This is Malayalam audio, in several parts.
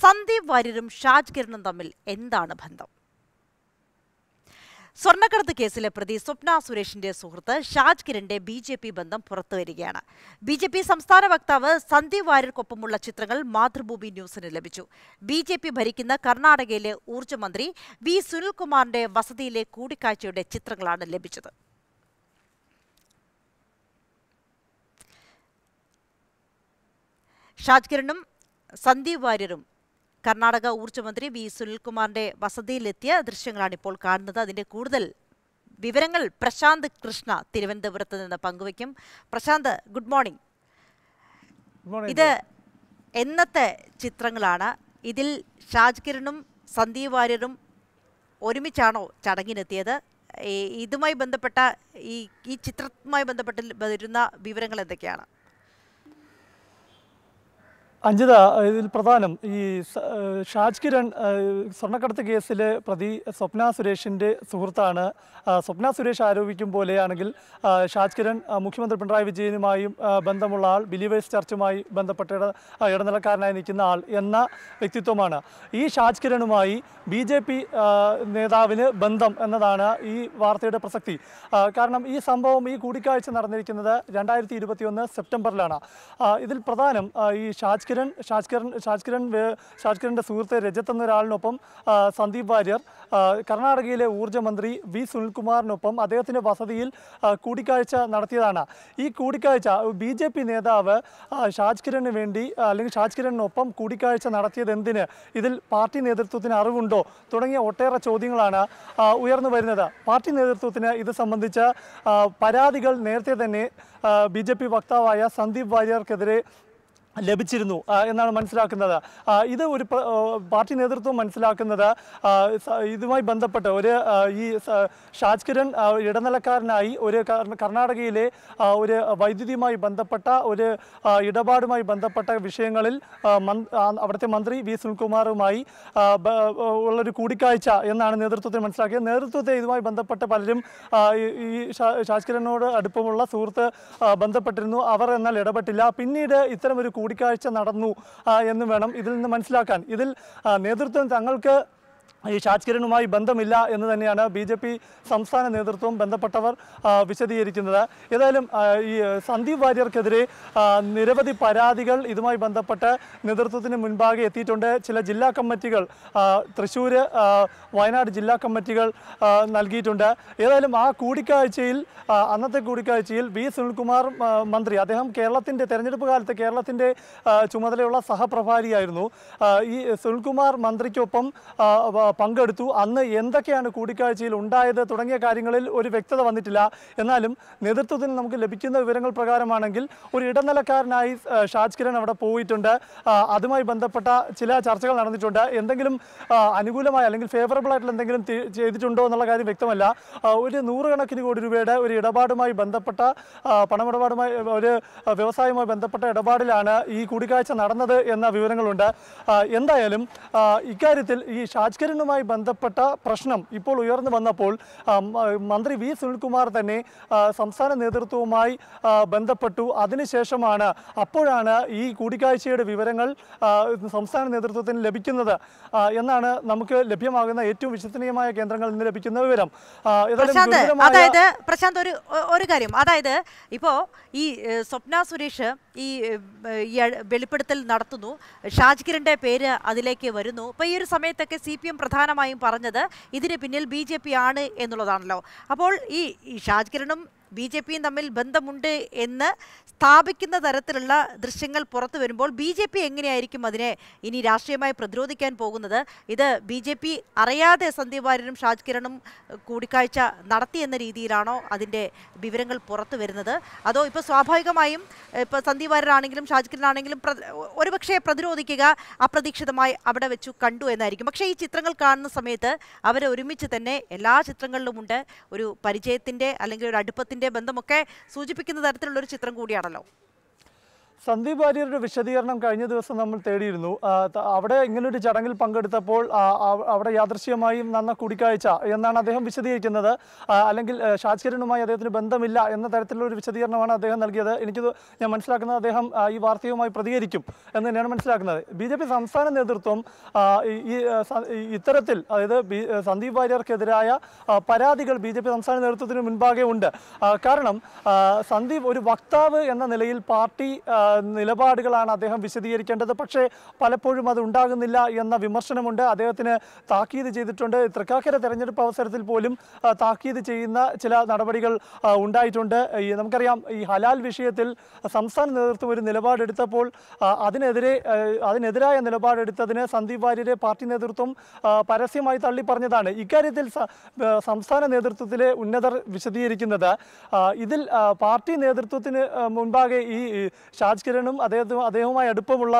സന്ദീപ് വാര്യരും ഷാജ് കിരണും തമ്മിൽ എന്താണ് ബന്ധം സ്വർണ്ണക്കടത്ത് കേസിലെ പ്രതി സ്വപ്ന സുരേഷിന്റെ സുഹൃത്ത് ഷാജ് കിരന്റെ ബി ജെ പി ബന്ധം പുറത്തുവരികയാണ് ബി ജെ പി സംസ്ഥാന വക്താവ് സന്ദീപ് വാര്യർക്കൊപ്പമുള്ള ചിത്രങ്ങൾ മാതൃഭൂമി ന്യൂസിന് ലഭിച്ചു ബി ജെ പി ഭരിക്കുന്ന കർണാടകയിലെ ഊർജ്ജമന്ത്രി വി സുനിൽകുമാറിന്റെ വസതിയിലെ കൂടിക്കാഴ്ചയുടെ ചിത്രങ്ങളാണ് ലഭിച്ചത് ഷാജ് കിരണും സന്ദീപ് വാര്യരും കർണാടക ഊർജ്ജമന്ത്രി വി സുനിൽകുമാറിന്റെ വസതിയിലെത്തിയ ദൃശ്യങ്ങളാണ് ഇപ്പോൾ കാണുന്നത് അതിന്റെ കൂടുതൽ വിവരങ്ങൾ പ്രശാന്ത് കൃഷ്ണ തിരുവനന്തപുരത്ത് നിന്ന് പങ്കുവയ്ക്കും പ്രശാന്ത് ഗുഡ് മോർണിംഗ് ഇത് എന്നത്തെ ചിത്രങ്ങളാണ് ഇതിൽ ഷാജ്കിരണും സന്ദീപ് വാര്യരും ഒരുമിച്ചാണോ ചടങ്ങിനെത്തിയത് ഇതുമായി ബന്ധപ്പെട്ട ഈ ഈ ചിത്രവുമായി ബന്ധപ്പെട്ട് വരുന്ന വിവരങ്ങൾ എന്തൊക്കെയാണ് അഞ്ജിത ഇതിൽ പ്രധാനം ഈ ഷാജ് കിരൺ സ്വർണ്ണക്കടത്ത് കേസിലെ പ്രതി സ്വപ്ന സുരേഷിൻ്റെ സുഹൃത്താണ് സ്വപ്ന സുരേഷ് ആരോപിക്കും പോലെയാണെങ്കിൽ ഷാജ് കിരൺ മുഖ്യമന്ത്രി പിണറായി വിജയനുമായും ബന്ധമുള്ള ആൾ ബിലീവേഴ്സ് ചർച്ചുമായി ബന്ധപ്പെട്ട ഇടനിലക്കാരനായി നിൽക്കുന്ന ആൾ എന്ന വ്യക്തിത്വമാണ് ഈ ഷാജ് കിരണുമായി ബി ജെ പി നേതാവിന് ബന്ധം എന്നതാണ് ഈ വാർത്തയുടെ പ്രസക്തി കാരണം ഈ സംഭവം ഈ കൂടിക്കാഴ്ച നടന്നിരിക്കുന്നത് രണ്ടായിരത്തി ഇരുപത്തിയൊന്ന് സെപ്റ്റംബറിലാണ് ഇതിൽ പ്രധാനം ഈ ഷാജ് കിരൺ കിരൺ ഷാജ് കിരൺ ഷാജ്കിരൻ്റെ സുഹൃത്ത് രജത്ത് എന്ന ഒരാളിനൊപ്പം സന്ദീപ് വാര്യർ കർണാടകയിലെ ഊർജ്ജമന്ത്രി വി സുനിൽകുമാറിനൊപ്പം അദ്ദേഹത്തിൻ്റെ വസതിയിൽ കൂടിക്കാഴ്ച നടത്തിയതാണ് ഈ കൂടിക്കാഴ്ച ബി ജെ പി നേതാവ് ഷാജ്കിരന് വേണ്ടി അല്ലെങ്കിൽ ഷാജ്കിരനൊപ്പം കൂടിക്കാഴ്ച നടത്തിയത് എന്തിന് ഇതിൽ പാർട്ടി നേതൃത്വത്തിന് അറിവുണ്ടോ തുടങ്ങിയ ഒട്ടേറെ ചോദ്യങ്ങളാണ് ഉയർന്നു വരുന്നത് പാർട്ടി നേതൃത്വത്തിന് ഇത് സംബന്ധിച്ച പരാതികൾ നേരത്തെ തന്നെ ബി വക്താവായ സന്ദീപ് വാര്യർക്കെതിരെ ലഭിച്ചിരുന്നു എന്നാണ് മനസ്സിലാക്കുന്നത് ഇത് ഒരു പാർട്ടി നേതൃത്വം മനസ്സിലാക്കുന്നത് ഇതുമായി ബന്ധപ്പെട്ട് ഒരു ഈ ഷാജ് കിരൺ ഇടനിലക്കാരനായി ഒരു കർണാടകയിലെ ഒരു വൈദ്യുതിയുമായി ബന്ധപ്പെട്ട ഒരു ഇടപാടുമായി ബന്ധപ്പെട്ട വിഷയങ്ങളിൽ അവിടുത്തെ മന്ത്രി വി സുനിൽകുമാറുമായി ഉള്ളൊരു കൂടിക്കാഴ്ച എന്നാണ് നേതൃത്വത്തിൽ മനസ്സിലാക്കിയത് നേതൃത്വത്തെ ഇതുമായി ബന്ധപ്പെട്ട് പലരും ഈ ഷാജ് കിരണിനോട് അടുപ്പമുള്ള സുഹൃത്ത് ബന്ധപ്പെട്ടിരുന്നു അവർ എന്നാൽ ഇടപെട്ടില്ല പിന്നീട് ഇത്തരം ഒരു കൂടിക്കാഴ്ച നടന്നു എന്ന് വേണം ഇതിൽ നിന്ന് മനസ്സിലാക്കാൻ ഇതിൽ നേതൃത്വം തങ്ങൾക്ക് ഈ ഷാജ് കിരണുമായി ബന്ധമില്ല എന്ന് തന്നെയാണ് ബി ജെ പി സംസ്ഥാന നേതൃത്വം ബന്ധപ്പെട്ടവർ വിശദീകരിക്കുന്നത് ഏതായാലും ഈ സന്ദീപ് വാര്യർക്കെതിരെ നിരവധി പരാതികൾ ഇതുമായി ബന്ധപ്പെട്ട് നേതൃത്വത്തിന് മുൻപാകെ എത്തിയിട്ടുണ്ട് ചില ജില്ലാ കമ്മിറ്റികൾ തൃശ്ശൂർ വയനാട് ജില്ലാ കമ്മിറ്റികൾ നൽകിയിട്ടുണ്ട് ഏതായാലും ആ കൂടിക്കാഴ്ചയിൽ അന്നത്തെ കൂടിക്കാഴ്ചയിൽ വി സുനിൽകുമാർ മന്ത്രി അദ്ദേഹം കേരളത്തിൻ്റെ തെരഞ്ഞെടുപ്പ് കാലത്ത് കേരളത്തിൻ്റെ ചുമതലയുള്ള സഹപ്രഭാരിയായിരുന്നു ഈ സുനിൽകുമാർ മന്ത്രിക്കൊപ്പം പങ്കെടുത്തു അന്ന് എന്തൊക്കെയാണ് കൂടിക്കാഴ്ചയിൽ ഉണ്ടായത് തുടങ്ങിയ കാര്യങ്ങളിൽ ഒരു വ്യക്തത വന്നിട്ടില്ല എന്നാലും നേതൃത്വത്തിൽ നമുക്ക് ലഭിക്കുന്ന വിവരങ്ങൾ പ്രകാരമാണെങ്കിൽ ഒരു ഇടനിലക്കാരനായി ഷാജ് കിരൺ അവിടെ പോയിട്ടുണ്ട് അതുമായി ബന്ധപ്പെട്ട ചില ചർച്ചകൾ നടന്നിട്ടുണ്ട് എന്തെങ്കിലും അനുകൂലമായ അല്ലെങ്കിൽ ഫേവറബിൾ ആയിട്ടുള്ള എന്തെങ്കിലും ചെയ്തിട്ടുണ്ടോ എന്നുള്ള കാര്യം വ്യക്തമല്ല ഒരു നൂറുകണക്കിന് കോടി രൂപയുടെ ഒരു ഇടപാടുമായി ബന്ധപ്പെട്ട പണമിടപാടുമായി ഒരു വ്യവസായവുമായി ബന്ധപ്പെട്ട ഇടപാടിലാണ് ഈ കൂടിക്കാഴ്ച നടന്നത് എന്ന വിവരങ്ങളുണ്ട് എന്തായാലും ഇക്കാര്യത്തിൽ ഈ ഷാജ് ഇതുമായി ബന്ധപ്പെട്ട പ്രശ്നം ഇപ്പോൾ ഉയർന്നു വന്നപ്പോൾ മന്ത്രി വി സുനിൽകുമാർ തന്നെ സംസ്ഥാന നേതൃത്വവുമായി ബന്ധപ്പെട്ടു അതിനുശേഷമാണ് അപ്പോഴാണ് ഈ കൂടിക്കാഴ്ചയുടെ വിവരങ്ങൾ സംസ്ഥാന നേതൃത്വത്തിന് ലഭിക്കുന്നത് എന്നാണ് നമുക്ക് ലഭ്യമാകുന്ന ഏറ്റവും വിശ്വസനീയമായ കേന്ദ്രങ്ങളിൽ നിന്ന് ലഭിക്കുന്ന വിവരം അതായത് പ്രശാന്ത് ഒരു ഒരു കാര്യം അതായത് ഇപ്പോ ഈ സ്വപ്ന സുരേഷ് ഈ വെളിപ്പെടുത്തൽ നടത്തുന്നു ഷാജ് പേര് അതിലേക്ക് വരുന്നു അപ്പോൾ ഈ ഒരു സമയത്തൊക്കെ സി പി എം പ്രധാനമായും പറഞ്ഞത് ഇതിന് പിന്നിൽ ബി ജെ പി ആണ് എന്നുള്ളതാണല്ലോ അപ്പോൾ ഈ ഷാജ് ബി ജെ പിയും തമ്മിൽ ബന്ധമുണ്ട് എന്ന് സ്ഥാപിക്കുന്ന തരത്തിലുള്ള ദൃശ്യങ്ങൾ പുറത്തു വരുമ്പോൾ ബി ജെ പി എങ്ങനെയായിരിക്കും അതിനെ ഇനി രാഷ്ട്രീയമായി പ്രതിരോധിക്കാൻ പോകുന്നത് ഇത് ബി ജെ പി അറിയാതെ സന്ദീപ് വാര്യനും ഷാജ് കിരണും കൂടിക്കാഴ്ച നടത്തിയെന്ന രീതിയിലാണോ അതിൻ്റെ വിവരങ്ങൾ പുറത്തു വരുന്നത് അതോ ഇപ്പോൾ സ്വാഭാവികമായും ഇപ്പോൾ സന്ദീപ് വാര്യനാണെങ്കിലും ഷാജ് കിരണാണെങ്കിലും ഒരുപക്ഷെ പ്രതിരോധിക്കുക അപ്രതീക്ഷിതമായി അവിടെ വെച്ചു കണ്ടു എന്നായിരിക്കും പക്ഷേ ഈ ചിത്രങ്ങൾ കാണുന്ന സമയത്ത് അവരെ ഒരുമിച്ച് തന്നെ എല്ലാ ചിത്രങ്ങളിലുമുണ്ട് ഒരു പരിചയത്തിൻ്റെ അല്ലെങ്കിൽ ഒരു അടുപ്പത്തിൻ്റെ ബന്ധമൊക്കെ സൂചിപ്പിക്കുന്ന തരത്തിലുള്ള ഒരു ചിത്രം കൂടിയാണല്ലോ സന്ദീപ് വാര്യരുടെ വിശദീകരണം കഴിഞ്ഞ ദിവസം നമ്മൾ തേടിയിരുന്നു അവിടെ ഇങ്ങനൊരു ചടങ്ങിൽ പങ്കെടുത്തപ്പോൾ അവിടെ യാദൃശ്യമായും നന്ന കൂടിക്കാഴ്ച എന്നാണ് അദ്ദേഹം വിശദീകരിക്കുന്നത് അല്ലെങ്കിൽ ഷാജിക്കരനുമായി അദ്ദേഹത്തിന് ബന്ധമില്ല എന്ന തരത്തിലുള്ള ഒരു വിശദീകരണമാണ് അദ്ദേഹം നൽകിയത് എനിക്ക് ഞാൻ മനസ്സിലാക്കുന്നത് അദ്ദേഹം ഈ വാർത്തയുമായി പ്രതികരിക്കും എന്ന് തന്നെയാണ് മനസ്സിലാക്കുന്നത് ബി ജെ പി സംസ്ഥാന നേതൃത്വം ഈ ഇത്തരത്തിൽ അതായത് ബി സന്ദീപ് വാര്യർക്കെതിരായ പരാതികൾ ബി ജെ പി സംസ്ഥാന നേതൃത്വത്തിന് മുൻപാകെ ഉണ്ട് കാരണം സന്ദീപ് ഒരു വക്താവ് എന്ന നിലയിൽ പാർട്ടി നിലപാടുകളാണ് അദ്ദേഹം വിശദീകരിക്കേണ്ടത് പക്ഷേ പലപ്പോഴും അത് ഉണ്ടാകുന്നില്ല എന്ന വിമർശനമുണ്ട് അദ്ദേഹത്തിന് താക്കീത് ചെയ്തിട്ടുണ്ട് തൃക്കാക്കര തെരഞ്ഞെടുപ്പ് അവസരത്തിൽ പോലും താക്കീത് ചെയ്യുന്ന ചില നടപടികൾ ഉണ്ടായിട്ടുണ്ട് നമുക്കറിയാം ഈ ഹലാൽ വിഷയത്തിൽ സംസ്ഥാന നേതൃത്വം ഒരു നിലപാടെടുത്തപ്പോൾ അതിനെതിരെ അതിനെതിരായ നിലപാടെടുത്തതിന് സന്ദീപ് വാര്യരെ പാർട്ടി നേതൃത്വം പരസ്യമായി തള്ളി പറഞ്ഞതാണ് ഇക്കാര്യത്തിൽ സംസ്ഥാന നേതൃത്വത്തിലെ ഉന്നതർ വിശദീകരിക്കുന്നത് ഇതിൽ പാർട്ടി നേതൃത്വത്തിന് മുൻപാകെ ഈ രാജ്കിരണും കിരണും അദ്ദേഹവുമായി അടുപ്പമുള്ള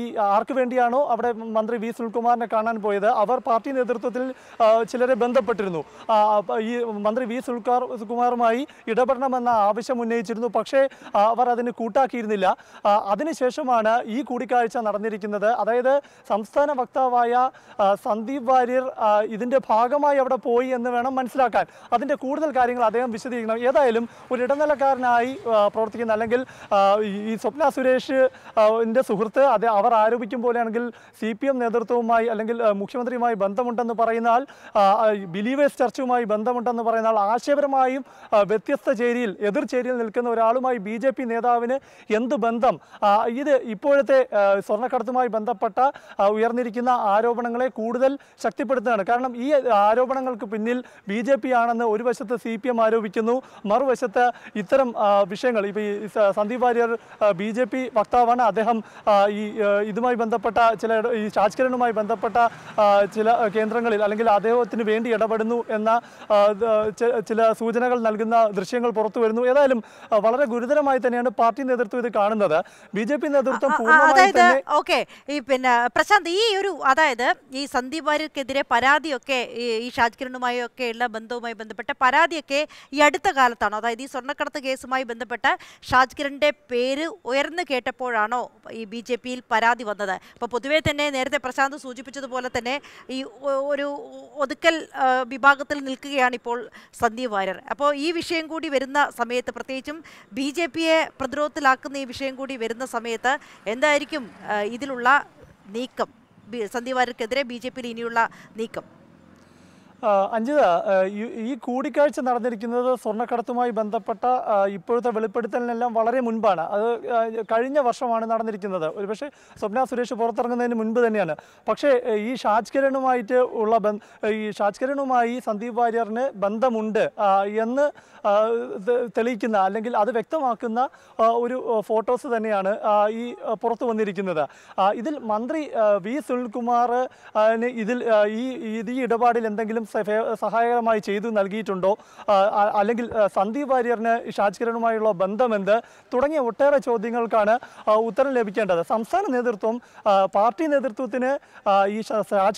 ഈ ആർക്ക് വേണ്ടിയാണോ അവിടെ മന്ത്രി വി സുനിൽകുമാറിനെ കാണാൻ പോയത് അവർ പാർട്ടി നേതൃത്വത്തിൽ ചിലരെ ബന്ധപ്പെട്ടിരുന്നു ഈ മന്ത്രി വി സുൽകാർ കുമാറുമായി ഇടപെടണമെന്ന ആവശ്യം ഉന്നയിച്ചിരുന്നു പക്ഷേ അവർ അതിന് കൂട്ടാക്കിയിരുന്നില്ല അതിനുശേഷമാണ് ഈ കൂടിക്കാഴ്ച നടന്നിരിക്കുന്നത് അതായത് സംസ്ഥാന വക്താവായ സന്ദീപ് വാര്യർ ഇതിൻ്റെ ഭാഗമായി അവിടെ പോയി എന്ന് വേണം മനസ്സിലാക്കാൻ അതിൻ്റെ കൂടുതൽ കാര്യങ്ങൾ അദ്ദേഹം വിശദീകരിക്കണം ഏതായാലും ഒരു ഇടനിലക്കാരനായി പ്രവർത്തിക്കുന്ന അല്ലെങ്കിൽ ഈ ഈ സ്വപ്ന സുരേഷ് എൻ്റെ സുഹൃത്ത് അത് അവർ ആരോപിക്കും പോലെയാണെങ്കിൽ സി പി എം നേതൃത്വവുമായി അല്ലെങ്കിൽ മുഖ്യമന്ത്രിയുമായി ബന്ധമുണ്ടെന്ന് പറയുന്നാൽ ബിലീവേഴ്സ് ചർച്ചയുമായി ബന്ധമുണ്ടെന്ന് പറയുന്നാൽ ആശയപരമായും വ്യത്യസ്ത ചേരിയിൽ എതിർ ചേരിയിൽ നിൽക്കുന്ന ഒരാളുമായി ബി ജെ പി നേതാവിന് എന്ത് ബന്ധം ഇത് ഇപ്പോഴത്തെ സ്വർണ്ണക്കടത്തുമായി ബന്ധപ്പെട്ട ഉയർന്നിരിക്കുന്ന ആരോപണങ്ങളെ കൂടുതൽ ശക്തിപ്പെടുത്തുകയാണ് കാരണം ഈ ആരോപണങ്ങൾക്ക് പിന്നിൽ ബി ജെ പി ആണെന്ന് ഒരു വശത്ത് സി പി എം ആരോപിക്കുന്നു മറുവശത്ത് ഇത്തരം വിഷയങ്ങൾ ഇപ്പോൾ ഈ Sandeep Warrier B J P വക്താവാണ് അദ്ദേഹം ഈ ഇതുമായി ബന്ധപ്പെട്ട ചില ഈ രാജ്കരണുമായി ബന്ധപ്പെട്ട ചില കേന്ദ്രങ്ങളിൽ അല്ലെങ്കിൽ അദ്ദേഹത്തിന് വേണ്ടി ഇടപെടുന്നു എന്ന ചില സൂചനകൾ നൽകുന്ന ദൃശ്യങ്ങൾ പുറത്തു വരുന്നു ഏതായാലും വളരെ ഗുരുതരമായി തന്നെയാണ് പാർട്ടി നേതൃത്വം ഇത് കാണുന്നത് ബി ജെ പി നേതൃത്വം അതായത് ഓക്കെ ഈ പിന്നെ പ്രശാന്ത് ഈ ഒരു അതായത് ഈ സന്ദീപ് വാര്യർക്കെതിരെ പരാതിയൊക്കെ ഈ ഷാജ്കിരണുമായി ഒക്കെയുള്ള ബന്ധവുമായി ബന്ധപ്പെട്ട പരാതിയൊക്കെ ഈ അടുത്ത കാലത്താണ് അതായത് ഈ സ്വർണ്ണക്കടത്ത് കേസുമായി ബന്ധപ്പെട്ട ഷാജ്കിരന്റെ പേര് ഉയർന്നു കേട്ടപ്പോഴാണോ ഈ ബി ജെ പിയിൽ പരാതി വന്നത് അപ്പോൾ പൊതുവേ തന്നെ നേരത്തെ പ്രശാന്ത് സൂചിപ്പിച്ചതുപോലെ തന്നെ ഈ ഒരു ഒതുക്കൽ വിഭാഗത്തിൽ നിൽക്കുകയാണ് ഇപ്പോൾ സന്ദീപ് വാര്യർ അപ്പോൾ ഈ വിഷയം കൂടി വരുന്ന സമയത്ത് പ്രത്യേകിച്ചും ബി ജെ പിയെ പ്രതിരോധത്തിലാക്കുന്ന ഈ വിഷയം കൂടി വരുന്ന സമയത്ത് എന്തായിരിക്കും ഇതിലുള്ള നീക്കം സന്ദീപ് വാര്യർക്കെതിരെ ബി ജെ പിയിൽ ഇനിയുള്ള നീക്കം അഞ്ജിത ഈ കൂടിക്കാഴ്ച നടന്നിരിക്കുന്നത് സ്വർണ്ണക്കടത്തുമായി ബന്ധപ്പെട്ട ഇപ്പോഴത്തെ വെളിപ്പെടുത്തലിനെല്ലാം വളരെ മുൻപാണ് അത് കഴിഞ്ഞ വർഷമാണ് നടന്നിരിക്കുന്നത് ഒരുപക്ഷെ സ്വപ്ന സുരേഷ് പുറത്തിറങ്ങുന്നതിന് മുൻപ് തന്നെയാണ് പക്ഷേ ഈ ഷാജ് കിരണുമായിട്ട് ഉള്ള ഈ ഷാജ് കിരണുമായി സന്ദീപ് വാര്യറിന് ബന്ധമുണ്ട് എന്ന് തെളിയിക്കുന്ന അല്ലെങ്കിൽ അത് വ്യക്തമാക്കുന്ന ഒരു ഫോട്ടോസ് തന്നെയാണ് ഈ പുറത്തു വന്നിരിക്കുന്നത് ഇതിൽ മന്ത്രി വി സുനിൽകുമാറിന് ഇതിൽ ഈ ഈ ഇടപാടിൽ എന്തെങ്കിലും സഹായകരമായി ചെയ്തു നൽകിയിട്ടുണ്ടോ അല്ലെങ്കിൽ സന്ദീപ് വാര്യറിന് കിരണുമായുള്ള ബന്ധമെന്ത് തുടങ്ങിയ ഒട്ടേറെ ചോദ്യങ്ങൾക്കാണ് ഉത്തരം ലഭിക്കേണ്ടത് സംസ്ഥാന നേതൃത്വം പാർട്ടി നേതൃത്വത്തിന് ഈ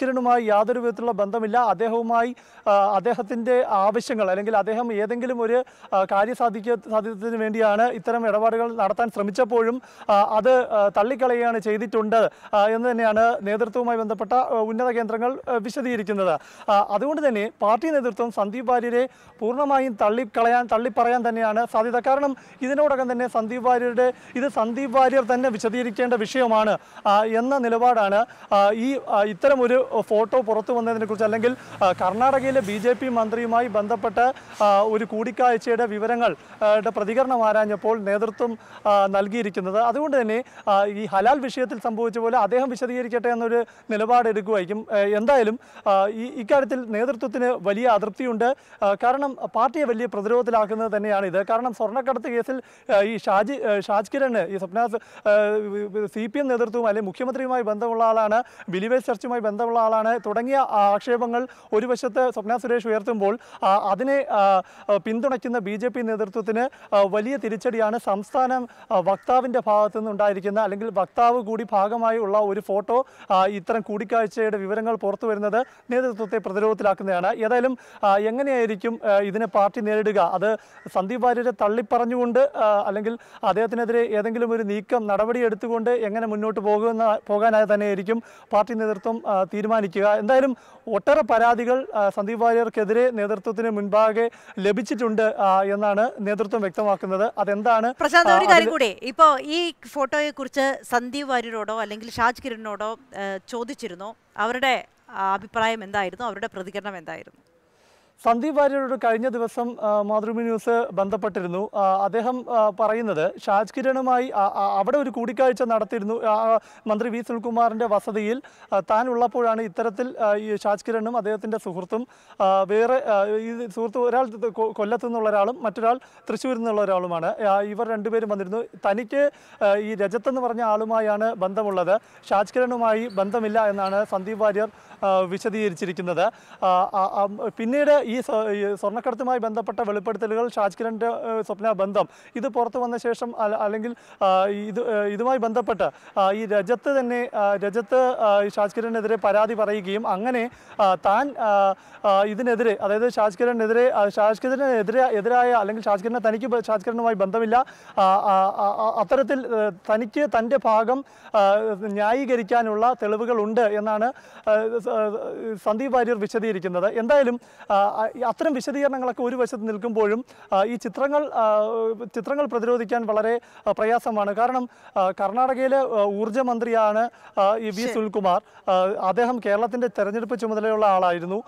കിരണുമായി യാതൊരു വിധത്തിലുള്ള ബന്ധമില്ല അദ്ദേഹവുമായി അദ്ദേഹത്തിൻ്റെ ആവശ്യങ്ങൾ അല്ലെങ്കിൽ അദ്ദേഹം ഏതെങ്കിലും ഒരു കാര്യസാധിക്യ സാധ്യതത്തിന് വേണ്ടിയാണ് ഇത്തരം ഇടപാടുകൾ നടത്താൻ ശ്രമിച്ചപ്പോഴും അത് തള്ളിക്കളയുകയാണ് ചെയ്തിട്ടുണ്ട് എന്ന് തന്നെയാണ് നേതൃത്വവുമായി ബന്ധപ്പെട്ട ഉന്നത കേന്ദ്രങ്ങൾ വിശദീകരിക്കുന്നത് അതുകൊണ്ട് അതുകൊണ്ട് തന്നെ പാർട്ടി നേതൃത്വം സന്ദീപ് വാര്യരെ പൂർണ്ണമായും തള്ളിക്കളയാൻ തള്ളിപ്പറയാൻ തന്നെയാണ് സാധ്യത കാരണം ഇതിനോടകം തന്നെ സന്ദീപ് വാര്യരുടെ ഇത് സന്ദീപ് വാര്യർ തന്നെ വിശദീകരിക്കേണ്ട വിഷയമാണ് എന്ന നിലപാടാണ് ഈ ഇത്തരം ഒരു ഫോട്ടോ പുറത്തു വന്നതിനെക്കുറിച്ച് അല്ലെങ്കിൽ കർണാടകയിലെ ബി ജെ പി മന്ത്രിയുമായി ബന്ധപ്പെട്ട ഒരു കൂടിക്കാഴ്ചയുടെ വിവരങ്ങൾ പ്രതികരണം ആരാഞ്ഞപ്പോൾ നേതൃത്വം നൽകിയിരിക്കുന്നത് അതുകൊണ്ട് തന്നെ ഈ ഹലാൽ വിഷയത്തിൽ സംഭവിച്ച പോലെ അദ്ദേഹം വിശദീകരിക്കട്ടെ എന്നൊരു നിലപാടെടുക്കുമായിരിക്കും എന്തായാലും ഈ ഇക്കാര്യത്തിൽ നേതൃത്വത്തിന് വലിയ അതൃപ്തിയുണ്ട് കാരണം പാർട്ടിയെ വലിയ പ്രതിരോധത്തിലാക്കുന്നത് തന്നെയാണ് ഇത് കാരണം സ്വർണ്ണക്കടത്ത് കേസിൽ ഈ ഷാജി ഷാജ് കിരൺ ഈ സ്വപ്ന സി പി എം നേതൃത്വവും അല്ലെങ്കിൽ മുഖ്യമന്ത്രിയുമായി ബന്ധമുള്ള ആളാണ് ബിലിവേഴ്സ് ചർച്ചുമായി ബന്ധമുള്ള ആളാണ് തുടങ്ങിയ ആക്ഷേപങ്ങൾ ഒരു വശത്ത് സ്വപ്ന സുരേഷ് ഉയർത്തുമ്പോൾ അതിനെ പിന്തുണയ്ക്കുന്ന ബി ജെ പി നേതൃത്വത്തിന് വലിയ തിരിച്ചടിയാണ് സംസ്ഥാനം വക്താവിൻ്റെ ഭാഗത്തു നിന്നുണ്ടായിരിക്കുന്ന അല്ലെങ്കിൽ വക്താവ് കൂടി ഭാഗമായി ഉള്ള ഒരു ഫോട്ടോ ഇത്തരം കൂടിക്കാഴ്ചയുടെ വിവരങ്ങൾ പുറത്തു വരുന്നത് നേതൃത്വത്തെ പ്രതിരോധത്തിലാക്കി മനസ്സിലാക്കുന്നതാണ് ഏതായാലും എങ്ങനെയായിരിക്കും ഇതിനെ പാർട്ടി നേരിടുക അത് സന്ദീപ് വാര്യരെ തള്ളിപ്പറഞ്ഞുകൊണ്ട് അല്ലെങ്കിൽ അദ്ദേഹത്തിനെതിരെ ഏതെങ്കിലും ഒരു നീക്കം നടപടി എടുത്തുകൊണ്ട് എങ്ങനെ മുന്നോട്ട് പോകുന്ന പോകാനായി തന്നെയായിരിക്കും പാർട്ടി നേതൃത്വം തീരുമാനിക്കുക എന്തായാലും ഒട്ടേറെ പരാതികൾ സന്ദീപ് വാര്യർക്കെതിരെ നേതൃത്വത്തിന് മുൻപാകെ ലഭിച്ചിട്ടുണ്ട് എന്നാണ് നേതൃത്വം വ്യക്തമാക്കുന്നത് അതെന്താണ് കാര്യം കൂടി ഇപ്പോ ഈ ഫോട്ടോയെ കുറിച്ച് സന്ദീപ് വാര്യരോടോ അല്ലെങ്കിൽ ഷാജ് കിരണിനോടോ ചോദിച്ചിരുന്നു അവരുടെ അഭിപ്രായം എന്തായിരുന്നു അവരുടെ പ്രതികരണം എന്തായിരുന്നു സന്ദീപ് വാര്യരോട് കഴിഞ്ഞ ദിവസം മാതൃഭൂമി ന്യൂസ് ബന്ധപ്പെട്ടിരുന്നു അദ്ദേഹം പറയുന്നത് ഷാജ് കിരണുമായി അവിടെ ഒരു കൂടിക്കാഴ്ച നടത്തിയിരുന്നു മന്ത്രി വി സുനിൽകുമാറിൻ്റെ വസതിയിൽ താൻ ഉള്ളപ്പോഴാണ് ഇത്തരത്തിൽ ഈ ഷാജ് കിരണും അദ്ദേഹത്തിൻ്റെ സുഹൃത്തും വേറെ ഈ സുഹൃത്ത് ഒരാൾ കൊല്ലത്തു നിന്നുള്ള ഒരാളും മറ്റൊരാൾ തൃശ്ശൂരിൽ നിന്നുള്ള ഒരാളുമാണ് ഇവർ രണ്ടുപേരും വന്നിരുന്നു തനിക്ക് ഈ രജത്ത് എന്ന് പറഞ്ഞ ആളുമായാണ് ബന്ധമുള്ളത് ഷാജ് കിരണുമായി ബന്ധമില്ല എന്നാണ് സന്ദീപ് വാര്യർ വിശദീകരിച്ചിരിക്കുന്നത് പിന്നീട് ഈ സ്വർണ്ണക്കടത്തുമായി ബന്ധപ്പെട്ട വെളിപ്പെടുത്തലുകൾ ഷാജ് കിരണിൻ്റെ സ്വപ്ന ബന്ധം ഇത് പുറത്തു വന്ന ശേഷം അല്ലെങ്കിൽ ഇത് ഇതുമായി ബന്ധപ്പെട്ട് ഈ രജത്ത് തന്നെ രജത്ത് ഷാജ് കിരണിനെതിരെ പരാതി പറയുകയും അങ്ങനെ താൻ ഇതിനെതിരെ അതായത് ഷാജ് കിരണിനെതിരെ ഷാജ് കിരണിനെതിരെ എതിരായ അല്ലെങ്കിൽ ഷാജ് കിരണിനെ തനിക്ക് ഷാജ് കിരണുമായി ബന്ധമില്ല അത്തരത്തിൽ തനിക്ക് തൻ്റെ ഭാഗം ന്യായീകരിക്കാനുള്ള തെളിവുകളുണ്ട് എന്നാണ് സന്ദീപ് വാര്യർ വിശദീകരിക്കുന്നത് എന്തായാലും അത്തരം വിശദീകരണങ്ങളൊക്കെ ഒരു വശത്ത് നിൽക്കുമ്പോഴും ഈ ചിത്രങ്ങൾ ചിത്രങ്ങൾ പ്രതിരോധിക്കാൻ വളരെ പ്രയാസമാണ് കാരണം കർണാടകയിലെ ഊർജ്ജമന്ത്രിയാണ് വി സുൽകുമാർ അദ്ദേഹം കേരളത്തിൻ്റെ തെരഞ്ഞെടുപ്പ് ചുമതലയുള്ള ആളായിരുന്നു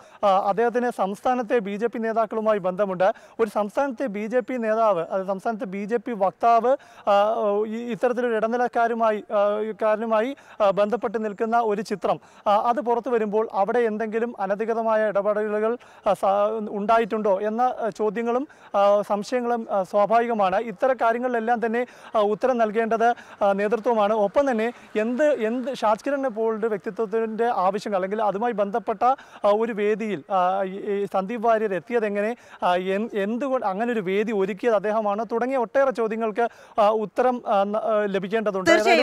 അദ്ദേഹത്തിന് സംസ്ഥാനത്തെ ബി ജെ പി നേതാക്കളുമായി ബന്ധമുണ്ട് ഒരു സംസ്ഥാനത്തെ ബി ജെ പി നേതാവ് സംസ്ഥാനത്തെ ബി ജെ പി വക്താവ് ഇത്തരത്തിലൊരു ഇടനിലക്കാരുമായി കാരനുമായി ബന്ധപ്പെട്ട് നിൽക്കുന്ന ഒരു ചിത്രം അത് പുറത്തു വരുമ്പോൾ അവിടെ എന്തെങ്കിലും അനധികൃതമായ ഇടപെടലുകൾ ഉണ്ടായിട്ടുണ്ടോ എന്ന ചോദ്യങ്ങളും സംശയങ്ങളും സ്വാഭാവികമാണ് ഇത്തരം കാര്യങ്ങളിലെല്ലാം തന്നെ ഉത്തരം നൽകേണ്ടത് നേതൃത്വമാണ് ഒപ്പം തന്നെ എന്ത് എന്ത് ഷാജ് കിരണിനെ പോലുള്ള വ്യക്തിത്വത്തിൻ്റെ ആവശ്യങ്ങൾ അല്ലെങ്കിൽ അതുമായി ബന്ധപ്പെട്ട ഒരു വേദിയിൽ സന്ദീപ് വാര്യർ എത്തിയതെങ്ങനെ എന്തുകൊണ്ട് അങ്ങനെ ഒരു വേദി ഒരുക്കിയത് അദ്ദേഹമാണ് തുടങ്ങിയ ഒട്ടേറെ ചോദ്യങ്ങൾക്ക് ഉത്തരം ലഭിക്കേണ്ടതുണ്ട്